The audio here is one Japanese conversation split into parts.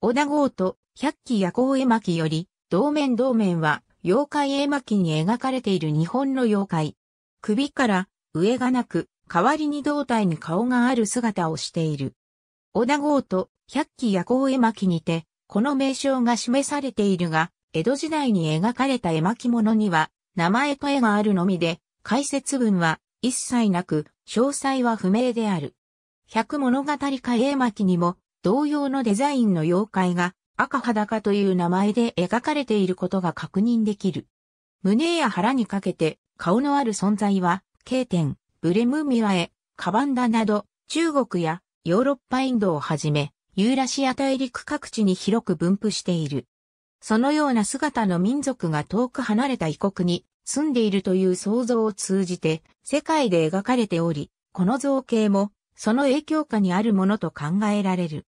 小田豪と百鬼夜行絵巻より、同面同面は、妖怪絵巻に描かれている日本の妖怪。首から上がなく、代わりに胴体に顔がある姿をしている。小田豪と百鬼夜行絵巻にて、この名称が示されているが、江戸時代に描かれた絵巻物には、名前と絵があるのみで、解説文は一切なく、詳細は不明である。百物語化絵巻にも、同様のデザインの妖怪が赤裸という名前で描かれていることが確認できる。胸や腹にかけて顔のある存在は、k 点、ブレムミワエ、カバンダなど、中国やヨーロッパインドをはじめ、ユーラシア大陸各地に広く分布している。そのような姿の民族が遠く離れた異国に住んでいるという想像を通じて世界で描かれており、この造形もその影響下にあるものと考えられる。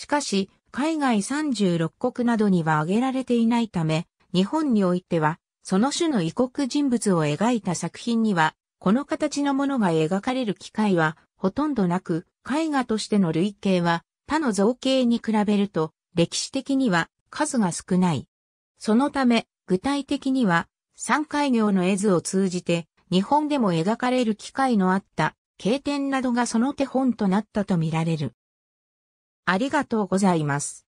しかし、海外36国などには挙げられていないため、日本においては、その種の異国人物を描いた作品には、この形のものが描かれる機会はほとんどなく、絵画としての類型は他の造形に比べると歴史的には数が少ない。そのため具体的には三海行の絵図を通じて日本でも描かれる機会のあった経典などがその手本となったとみられる。ありがとうございます。